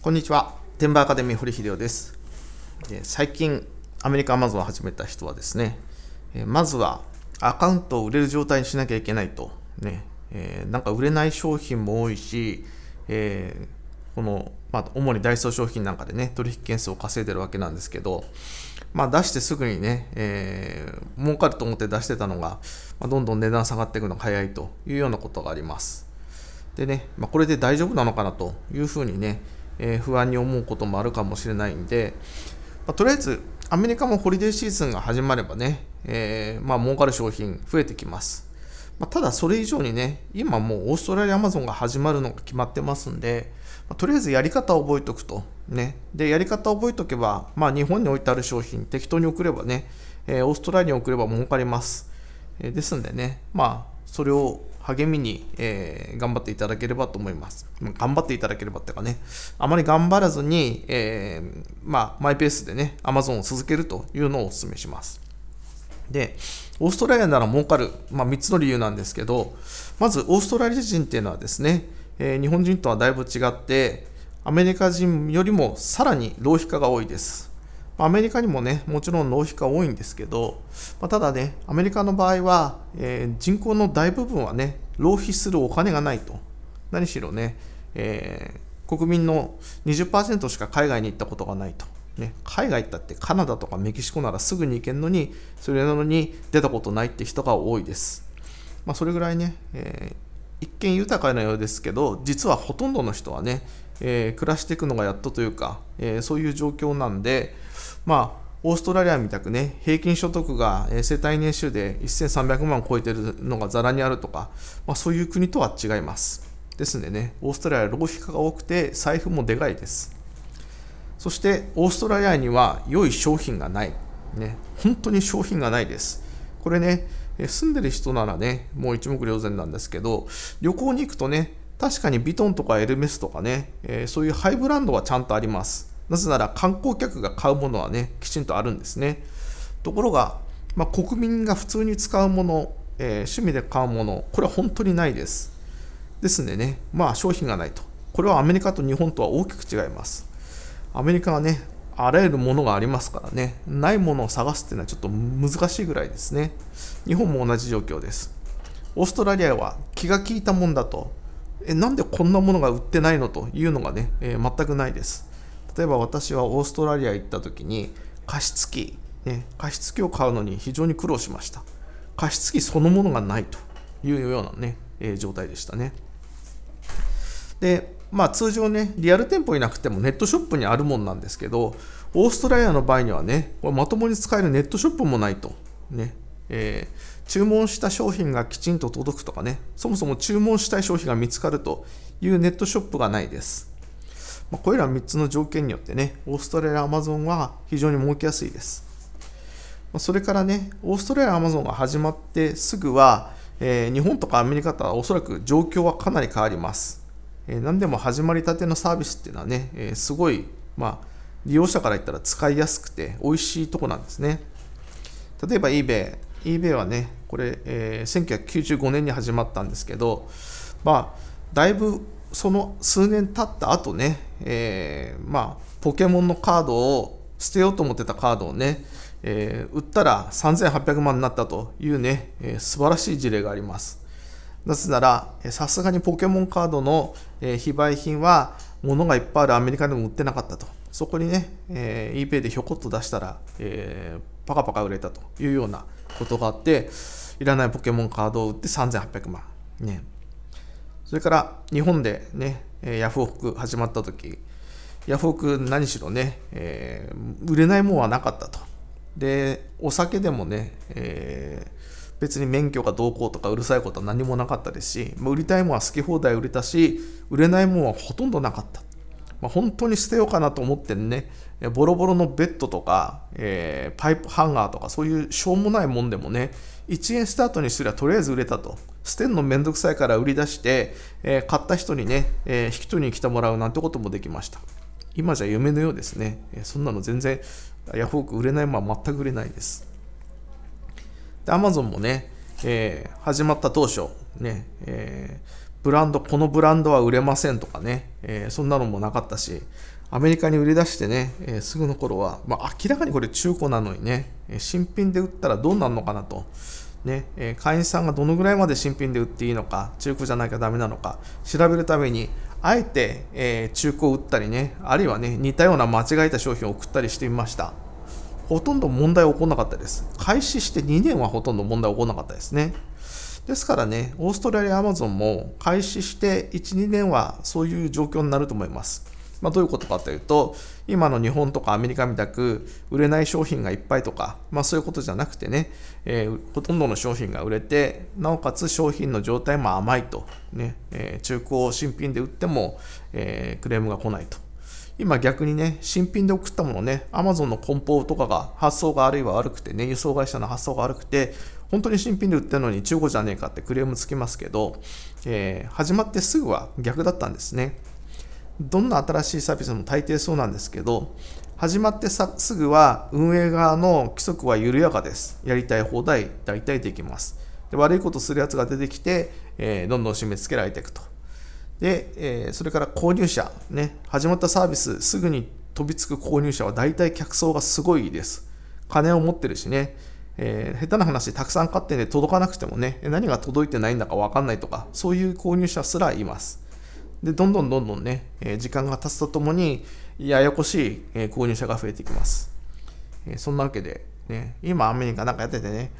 こんにちは。バーアカデミー堀秀夫です。最近、アメリカアマゾンを始めた人はですね、まずはアカウントを売れる状態にしなきゃいけないと。ね、えなんか売れない商品も多いし、えこの、まあ、主にダイソー商品なんかでね、取引件数を稼いでるわけなんですけど、まあ、出してすぐにね、えー、儲かると思って出してたのが、まあ、どんどん値段下がっていくのが早いというようなことがあります。でね、まあ、これで大丈夫なのかなというふうにね、え不安に思うこともあるかもしれないんで、まあ、とりあえずアメリカもホリデーシーズンが始まればね、えー、まあ儲かる商品増えてきます。まあ、ただそれ以上にね、今もうオーストラリア・アマゾンが始まるのが決まってますんで、まあ、とりあえずやり方を覚えておくと。ね。で、やり方を覚えておけば、まあ日本に置いてある商品適当に送ればね、えー、オーストラリアに送れば儲かります。えー、ですんでね、まあそれを励みに、えー、頑張っていただければと思います。頑張っていただければっていうかね、あまり頑張らずに、えー、まあ、マイペースでね、Amazon を続けるというのをお勧めします。で、オーストラリアなら儲かる、まあ、3つの理由なんですけど、まずオーストラリア人っていうのはですね、えー、日本人とはだいぶ違って、アメリカ人よりもさらに浪費家が多いです。アメリカにもね、もちろん浪費家多いんですけど、まあ、ただね、アメリカの場合は、えー、人口の大部分はね、浪費するお金がないと。何しろね、えー、国民の20%しか海外に行ったことがないと。ね、海外行ったってカナダとかメキシコならすぐに行けるのに、それなのに出たことないって人が多いです。まあ、それぐらいね、えー、一見豊かなようですけど、実はほとんどの人はね、えー、暮らしていくのがやっとというか、えー、そういう状況なんで、まあ、オーストラリアみたくね、平均所得が、え世帯年収で1300万超えてるのがざらにあるとか、まあ、そういう国とは違います。ですんでね、オーストラリアは浪費家が多くて、財布もでかいです。そして、オーストラリアには良い商品がない。ね、本当に商品がないです。これね、住んでる人ならね、もう一目瞭然なんですけど、旅行に行くとね、確かにヴィトンとかエルメスとかね、えー、そういうハイブランドはちゃんとあります。なぜなら観光客が買うものはね、きちんとあるんですね。ところが、まあ、国民が普通に使うもの、えー、趣味で買うもの、これは本当にないです。ですんでね、まあ商品がないと。これはアメリカと日本とは大きく違います。アメリカはね、あらゆるものがありますからね、ないものを探すっていうのはちょっと難しいぐらいですね。日本も同じ状況です。オーストラリアは気が利いたもんだとえなんでこんなものが売ってないのというのがね、えー、全くないです例えば私はオーストラリア行った時に加湿器、ね、加湿器を買うのに非常に苦労しました加湿器そのものがないというようなね、えー、状態でしたねでまあ通常ねリアル店舗いなくてもネットショップにあるもんなんですけどオーストラリアの場合にはねこれまともに使えるネットショップもないとね、えー注文した商品がきちんと届くとかね、そもそも注文したい商品が見つかるというネットショップがないです。まあ、これら3つの条件によってね、オーストラリア、アマゾンは非常に儲けやすいです。まあ、それからね、オーストラリア、アマゾンが始まってすぐは、えー、日本とかアメリカとはおそらく状況はかなり変わります。えー、何でも始まりたてのサービスっていうのはね、えー、すごい、まあ、利用者から言ったら使いやすくて美味しいとこなんですね。例えば eBay、eBay はね、これ、えー、1995年に始まったんですけど、まあ、だいぶその数年経った後ね、えー、まあ、ポケモンのカードを捨てようと思ってたカードをね、えー、売ったら3800万になったというね、えー、素晴らしい事例があります。なぜなら、さすがにポケモンカードの、えー、非売品は物がいっぱいあるアメリカでも売ってなかったと。そこにね、えー、eBay でひょこっと出したら、えーパカパカ売れたというようなことがあって、いらないポケモンカードを売って3800万。ね。それから日本でね、ヤフオク始まった時、ヤフオク何しろね、えー、売れないもんはなかったと。で、お酒でもね、えー、別に免許がどうこうとかうるさいことは何もなかったですし、ま売りたいものは好き放題売れたし、売れないもんはほとんどなかった。まあ、本当に捨てようかなと思ってね、ボロボロのベッドとか、えー、パイプハンガーとか、そういうしょうもないもんでもね、1円スタートにすりゃとりあえず売れたと。捨てるのめんどくさいから売り出して、えー、買った人にね、えー、引き取りに来てもらうなんてこともできました。今じゃ夢のようですね。えそんなの全然、ヤフオク売れないまま全く売れないです。で、Amazon もね、え始まった当初、ね、えーブランド、このブランドは売れませんとかね、えー、そんなのもなかったし、アメリカに売り出してね、えー、すぐの頃は、まあ、明らかにこれ中古なのにね、え新品で売ったらどうなるのかなと、ねえ会員さんがどのぐらいまで新品で売っていいのか、中古じゃなきゃだめなのか、調べるために、あえて、え中古を売ったりね、あるいはね、似たような間違えた商品を送ったりしてみました。ほとんど問題起こらなかったです。開始して2年はほとんど問題起こらなかったですね。ですからね、オーストラリアアマゾンも開始して1、2年はそういう状況になると思います。まあ、どういうことかというと、今の日本とかアメリカみたく売れない商品がいっぱいとか、まあ、そういうことじゃなくてね、えー、ほとんどの商品が売れて、なおかつ商品の状態も甘いと、ねえー、中古新品で売っても、えー、クレームが来ないと。今逆にね、新品で送ったものね、Amazon の梱包とかが発送があるいは悪くてね、輸送会社の発送が悪くて、本当に新品で売ってるのに中古じゃねえかってクレームつきますけど、えー、始まってすぐは逆だったんですね。どんな新しいサービスも大抵そうなんですけど、始まってさすぐは運営側の規則は緩やかです。やりたい放題大体できます。で悪いことするやつが出てきて、えー、どんどん締め付けられていくと。で、えー、それから購入者、ね、始まったサービス、すぐに飛びつく購入者は大体客層がすごいです。金を持ってるしね。えー、下手な話、たくさん買ってね、届かなくてもね、何が届いてないんだかわかんないとか、そういう購入者すらいます。で、どんどんどんどんね、えー、時間が経つとともに、ややこしい、えー、購入者が増えてきます。えそんなわけで、ね、今アメリカなんかやっててね、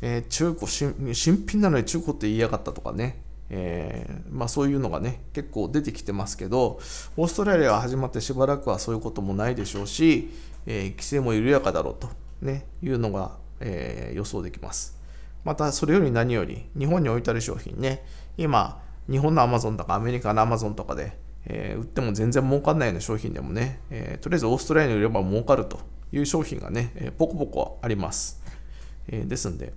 え中古新、新品なのに中古って言いやがったとかね、えー、まあ、そういうのがね結構出てきてますけどオーストラリアが始まってしばらくはそういうこともないでしょうし、えー、規制も緩やかだろうと、ね、いうのがえー、予想できます。またそれより何より日本に置いてある商品ね、今日本のアマゾンとかアメリカのアマゾンとかで、えー、売っても全然儲かんないような商品でもね、えー、とりあえずオーストラリアに売れば儲かるという商品がね、えー、ポコポコあります。えですんで、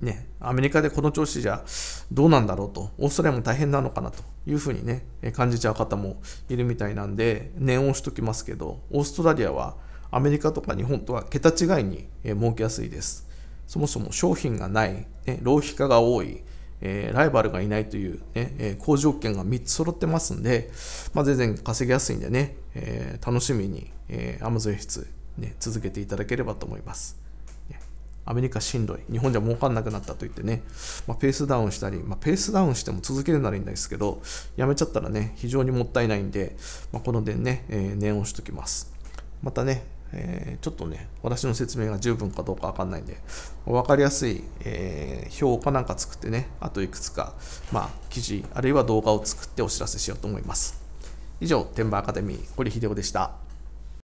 ね、アメリカでこの調子じゃどうなんだろうと、オーストラリアも大変なのかなというふうにね、感じちゃう方もいるみたいなんで、念を押しときますけど、オーストラリアはアメリカとか日本とは桁違いに儲けやすいです。そもそも商品がない、ね、浪費家が多い、えー、ライバルがいないという、ね、えー、好条件が3つ揃ってますんで、まあ、全然稼ぎやすいんでね、えー、楽しみに、えー、a m a 輸出、ね、続けていただければと思います。アメリカしんどい、日本じゃ儲かんなくなったといってね、まあ、ペースダウンしたり、まあ、ペースダウンしても続けるならいいんですけど、やめちゃったらね、非常にもったいないんで、まあ、この点ね、えー、念をしときます。またね、えー、ちょっとね、私の説明が十分かどうかわかんないんで、分かりやすい、えー、表かなんか作ってね、あといくつか、まあ、記事、あるいは動画を作ってお知らせしようと思います。以上、天馬アカデミー、堀秀夫でした。